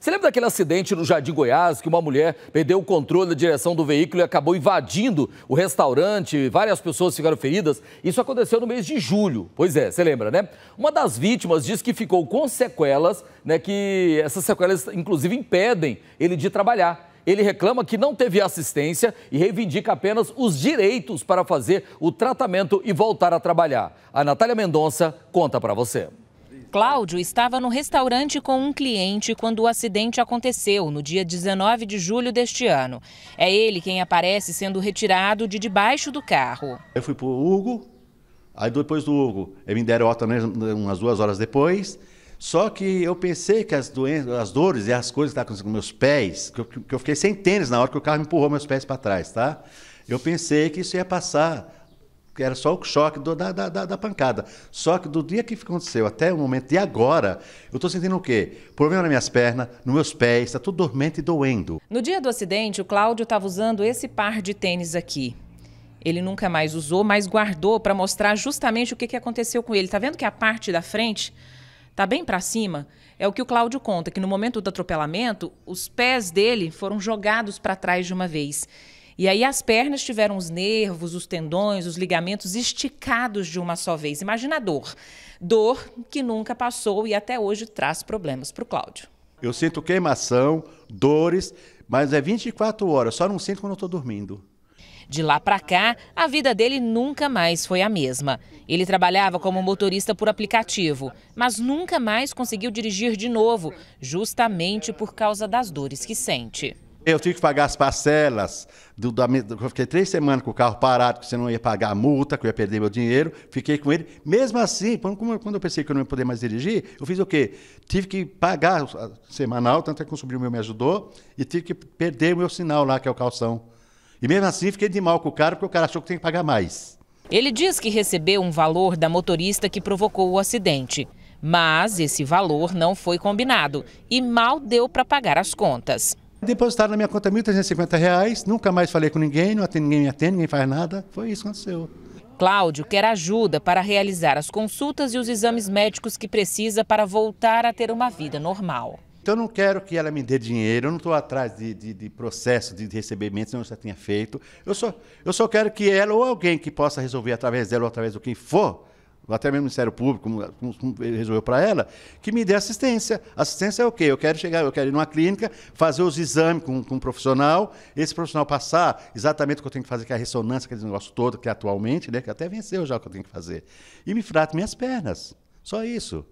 Você lembra daquele acidente no Jardim Goiás que uma mulher perdeu o controle da direção do veículo e acabou invadindo o restaurante? Várias pessoas ficaram feridas. Isso aconteceu no mês de julho. Pois é, você lembra, né? Uma das vítimas diz que ficou com sequelas, né? Que essas sequelas, inclusive, impedem ele de trabalhar. Ele reclama que não teve assistência e reivindica apenas os direitos para fazer o tratamento e voltar a trabalhar. A Natália Mendonça conta para você. Cláudio estava no restaurante com um cliente quando o acidente aconteceu, no dia 19 de julho deste ano. É ele quem aparece sendo retirado de debaixo do carro. Eu fui para o Hugo, aí depois do Hugo, eu me deram também umas duas horas depois. Só que eu pensei que as, doenças, as dores e as coisas que estavam acontecendo com meus pés, que eu, que eu fiquei sem tênis na hora que o carro me empurrou meus pés para trás, tá? Eu pensei que isso ia passar que era só o choque do, da, da, da, pancada. Só que do dia que aconteceu até o momento de agora, eu estou sentindo o quê? Problema nas minhas pernas, nos meus pés, está tudo dormente e doendo. No dia do acidente, o Cláudio estava usando esse par de tênis aqui. Ele nunca mais usou, mas guardou para mostrar justamente o que, que aconteceu com ele. Tá vendo que a parte da frente tá bem para cima? É o que o Cláudio conta, que no momento do atropelamento, os pés dele foram jogados para trás de uma vez. E aí as pernas tiveram os nervos, os tendões, os ligamentos esticados de uma só vez. Imagina a dor. Dor que nunca passou e até hoje traz problemas para o Cláudio. Eu sinto queimação, dores, mas é 24 horas, só não sinto quando estou dormindo. De lá para cá, a vida dele nunca mais foi a mesma. Ele trabalhava como motorista por aplicativo, mas nunca mais conseguiu dirigir de novo, justamente por causa das dores que sente. Eu tive que pagar as parcelas. Do, da, eu fiquei três semanas com o carro parado, que você não ia pagar a multa, que eu ia perder meu dinheiro. Fiquei com ele. Mesmo assim, quando eu pensei que eu não ia poder mais dirigir, eu fiz o quê? Tive que pagar semanal, tanto é que o sobrinho meu me ajudou, e tive que perder o meu sinal lá, que é o calção. E mesmo assim, fiquei de mal com o cara, porque o cara achou que tem que pagar mais. Ele diz que recebeu um valor da motorista que provocou o acidente. Mas esse valor não foi combinado e mal deu para pagar as contas. Depositaram na minha conta 1.350 reais, nunca mais falei com ninguém, não atende, ninguém me atende, ninguém faz nada. Foi isso que aconteceu. Cláudio quer ajuda para realizar as consultas e os exames médicos que precisa para voltar a ter uma vida normal. Então, eu não quero que ela me dê dinheiro, eu não estou atrás de, de, de, processo de recebimentos, não já tinha feito. Eu só, eu só quero que ela ou alguém que possa resolver através dela ou através do quem for, até mesmo o Ministério Público, como, como resolveu para ela, que me dê assistência. Assistência é o quê? Eu quero chegar, eu quero ir numa clínica, fazer os exames com, com um profissional, esse profissional passar exatamente o que eu tenho que fazer, que é a ressonância, aquele negócio todo, que é atualmente, né, que até venceu já o que eu tenho que fazer. E me frato minhas pernas. Só isso.